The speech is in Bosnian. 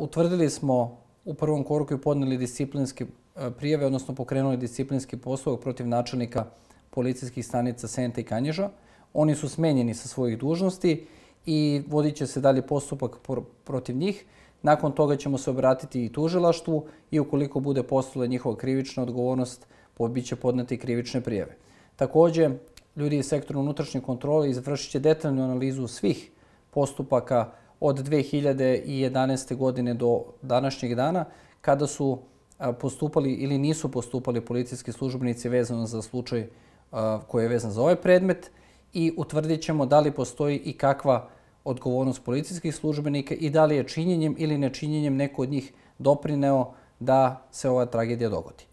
utvrdili smo u prvom koruku i podneli disciplinski e, prijave, odnosno pokrenuli disciplinski poslov protiv načelnika policijskih stanica Senta i Kanježa. Oni su smenjeni sa svojih dužnosti i vodit će se dalje postupak protiv njih. Nakon toga ćemo se obratiti i tužilaštvu i ukoliko bude postala njihova krivična odgovornost, bit će podnati krivične prijeve. Također, ljudi iz sektora unutrašnje kontrole izvršit će detaljnu analizu svih postupaka učinjenja od 2011. godine do današnjeg dana kada su postupali ili nisu postupali policijski službenici vezano za slučaj koji je vezan za ovaj predmet i utvrdit ćemo da li postoji i kakva odgovornost policijskih službenika i da li je činjenjem ili nečinjenjem neko od njih doprineo da se ova tragedija dogodi.